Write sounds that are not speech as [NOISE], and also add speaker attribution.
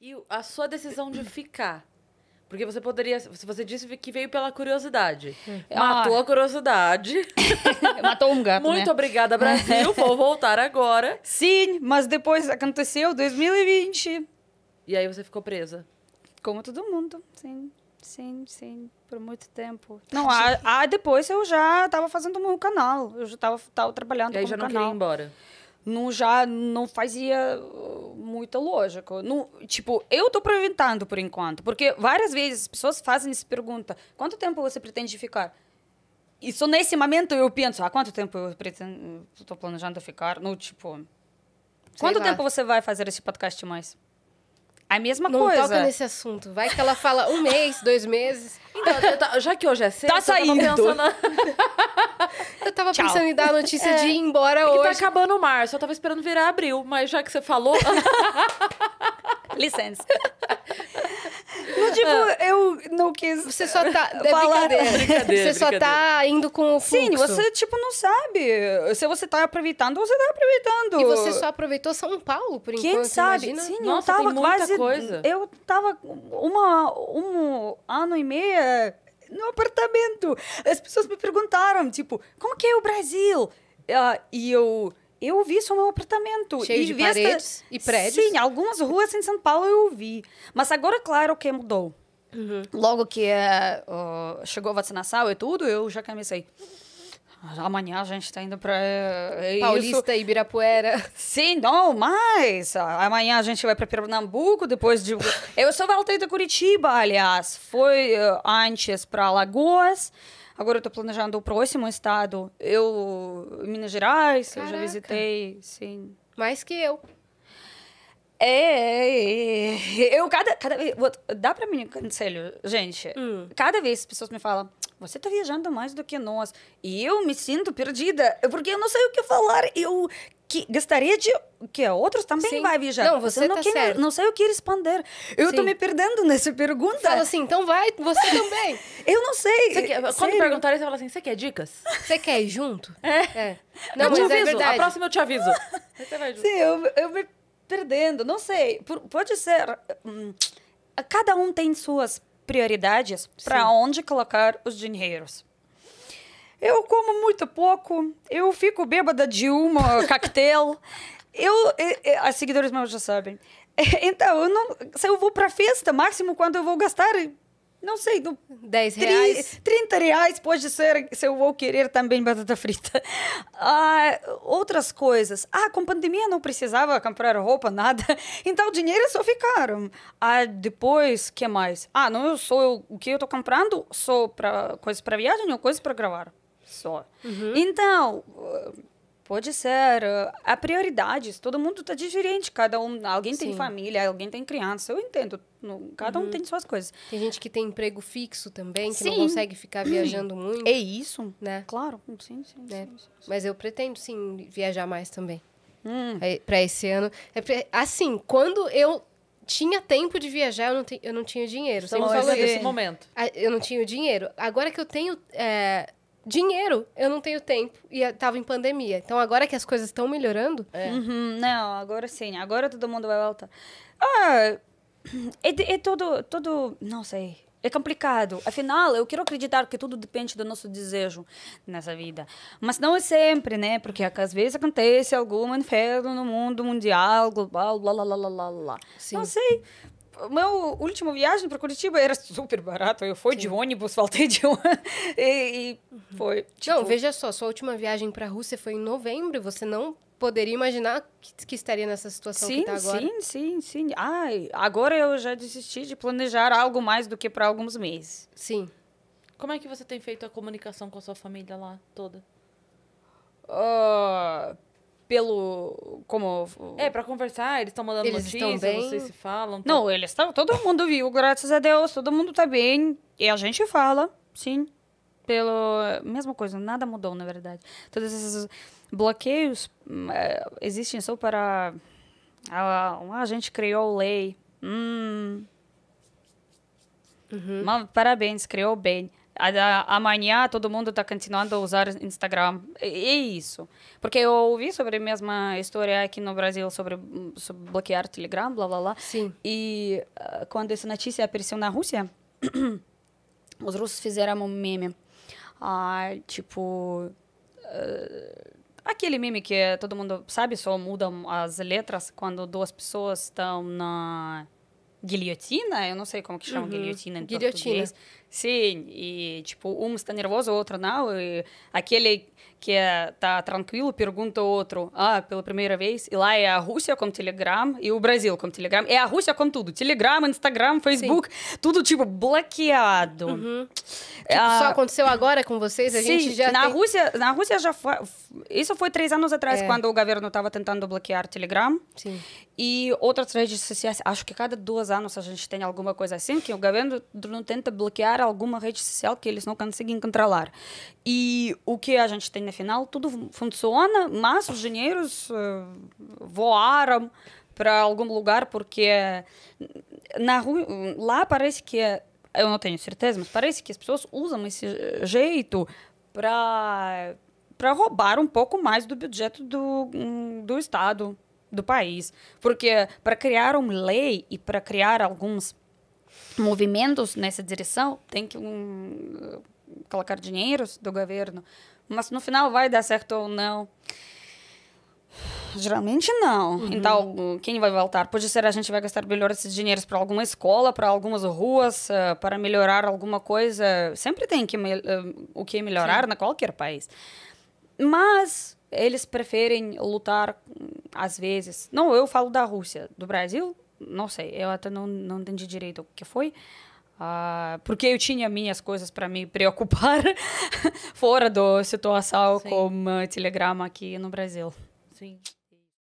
Speaker 1: E a sua decisão de ficar? Porque você poderia. você disse que veio pela curiosidade. É. Matou ah. a curiosidade. [LAUGHS] Matou um gato. Muito né? obrigada, Brasil. Vou voltar agora. Sim, mas depois aconteceu 2020. E aí você ficou presa? Como todo mundo, sim. Sim, sim, por muito tempo. Não, a, a depois eu já estava fazendo meu canal. Eu já estava tava trabalhando e aí já não canal. queria ir embora. Não, já não fazia muito lógico, tipo, eu estou aproveitando por enquanto, porque várias vezes as pessoas fazem essa pergunta: quanto tempo você pretende ficar? E só nesse momento eu penso: há ah, quanto tempo eu pretendo, estou planejando ficar? No tipo, Sei quanto lá. tempo você vai fazer esse podcast mais? A mesma não coisa. Não toca nesse assunto. Vai que ela fala um mês, dois meses. Então, já que hoje é sexta, tá saindo. eu tava pensando... Tchau. pensando em dar a notícia é. de ir embora é tá hoje. tá acabando o março, eu tava esperando virar abril, mas já que você falou. [LAUGHS] Licença. Não, tipo, ah. eu não quis. Você só tá. Ah, é falar. Brincadeira. brincadeira você brincadeira. só tá indo com o fluxo. Sim, você, tipo, não sabe. Se você tá aproveitando, você tá aproveitando. E você só aproveitou São Paulo, por Quem enquanto. Quem sabe? Imagina? Sim, Nossa, eu tava tem muita quase. Coisa. Eu tava uma, um ano e meia no apartamento. As pessoas me perguntaram, tipo, como que é o Brasil? Uh, e eu... Eu vi só meu apartamento. Cheio e de vista... paredes e prédios. Sim, algumas ruas em São Paulo eu vi. Mas agora, claro, que mudou. Uhum. Logo que uh, chegou a vacinação e tudo, eu já comecei. Amanhã a gente está indo para. É, é Paulista, e Ibirapuera. Sim, não, mas. Amanhã a gente vai para Pernambuco, depois de. [LAUGHS] Eu só voltei de Curitiba, aliás. Foi é, antes para Lagoas. Agora eu estou planejando o próximo estado. Eu. Minas Gerais, Caraca. eu já visitei, sim. Mais que eu. É, é, é, eu cada, cada vez. Dá pra mim um conselho, gente. Hum. Cada vez as pessoas me falam, você tá viajando mais do que nós. E eu me sinto perdida, porque eu não sei o que falar. Eu que gostaria de que outros também Sim. vai viajar. Não, você eu não, tá não sei o que responder. Eu Sim. tô me perdendo nessa pergunta. Fala assim, então vai, você [LAUGHS] também. eu não sei. Quer, quando Sério? perguntarem, você fala assim, você quer dicas? [LAUGHS] Você quer ir junto? É. é. Não, eu te é aviso. É a próxima eu te aviso. [LAUGHS] Você vai junto. Sim, eu, eu me perdendo, não sei. pode ser. Hum, cada um tem suas prioridades para onde colocar os dinheiros. Eu como muito pouco, eu fico bêbada de uma [LAUGHS] cocktail Eu, as seguidores meus já sabem. [LAUGHS] Então, eu não, se eu vou para festa, máximo quando eu vou gastar não sei, do 10 reais. 30 reais pode ser se eu vou querer também batata frita. [LAUGHS] Ah, outras coisas. Ah, com pandemia não precisava comprar roupa, nada. [LAUGHS] Então, dinheiro só ficaram. Ah, depois, que mais? Ah, não, eu sou o que eu estou comprando só para coisas para viagem ou coisas para gravar. Só. Uhum. Então Pode ser. Há eh, prioridades. Todo mundo está diferente. Cada um, alguém Sim. tem família, alguém tem criança. Eu entendo. Cada uhum. um tem suas coisas. Tem gente que tem emprego fixo também, que sim. não consegue ficar uhum. viajando muito. É isso, né? Claro. Sim, né? sim, sim, sim Mas eu pretendo sim viajar mais também. Hum. É, Para esse ano. É assim, quando eu tinha tempo de viajar, eu não, te, eu não tinha dinheiro. Estamos falando desse momento. Eu não tinha dinheiro. Agora que eu tenho é, dinheiro, eu não tenho tempo. E tava em pandemia. Então agora que as coisas estão melhorando. É. Uhum, não, agora sim. Agora todo mundo vai é voltar. Ah, é, é tudo Não sei. É complicado. Afinal, eu quero acreditar que tudo depende do nosso desejo nessa vida. Mas não é sempre, né? Porque é às vezes acontece algum inferno no mundo mundial, global, blá, blá, blá, blá, blá. Sim. Não sei meu último viagem para Curitiba era super barato. Eu fui Sim. de ônibus, voltei de ônibus. E, e foi. Tipo... Não, veja só, sua última viagem para a Rússia foi em novembro. Você não poderia imaginar que, que estaria nessa situação sim, que tá agora. Sim, sim, sim. Ai, agora eu já desisti de planejar algo mais do que para alguns meses. Sim. Como é que você tem feito a comunicação com a sua família lá toda? Uh, pelo. Como. É, pra conversar, eles estão mandando eles notícias, estão bem... vocês se falam. Tão... Não, eles estão. Todo mundo viu, graças a Deus, todo mundo tá bem. E a gente fala, sim. Pelo. Mesma coisa, nada mudou, na verdade. Todos esses bloqueios uh, existem só para. Ah, uh, a gente criou lei. Hum. Uhum. Mas, parabéns, criou bem amanhã todo mundo está continuando a usar Instagram. É isso. Porque eu ouvi sobre a mesma história aqui no Brasil, sobre, sobre bloquear Telegram, blá, blá, blá. Sim. E uh, quando essa notícia apareceu na Rússia, [CLEARS THROAT] os russos fizeram um meme. Ah, tipo... Uh, aquele meme que todo mundo sabe, só mudam as letras quando duas pessoas estão na guilhotina, eu não sei como que chama uhum. guilhotina em guilhotina. português. Sim, e tipo, um está nervoso, o outro não, e aquele que está é, tranquilo pergunta ao outro, ah, pela primeira vez, e lá é a Rússia com Telegram e o Brasil com Telegram, é a Rússia com tudo, Telegram, Instagram, Facebook, sim. tudo tipo bloqueado. Uhum. uhum. Tipo, ah, só aconteceu agora com vocês, a sim, gente já na tem... Rússia, na Rússia já foi, isso foi três anos atrás é. quando o governo estava tentando bloquear Telegram. Sim. E outras redes sociais, acho que cada dois anos a gente tem alguma coisa assim que o governo não tenta bloquear criar alguma rede social que eles não conseguem controlar. E o que a gente tem no final, tudo funciona, mas os dinheiros uh, voaram para algum lugar porque eh, na rua, lá parece que eh, eu não tenho certeza, mas parece que as pessoas usam esse jeito para para roubar um pouco mais do budget do, hum, do Estado, do país. Porque para criar uma lei e para criar alguns movimentos nessa direção, tem que um, colocar dinheiro do governo, mas no final vai dar certo ou não. Geralmente não. Uhum. Então, quem vai voltar? Pode ser a gente vai gastar melhor esses dinheiros para alguma escola, para algumas ruas, eh, para melhorar alguma coisa. Sempre tem que eh, o que melhorar Sim. na qualquer país. Mas eles preferem lutar hum, às vezes. Não, eu falo da Rússia, do Brasil não sei, eu até não, não entendi direito o que foi. Uh, porque eu tinha minhas coisas para me [LAUGHS] preocupar fora da situação Sim. com o ah, telegrama aqui no Brasil. Sim.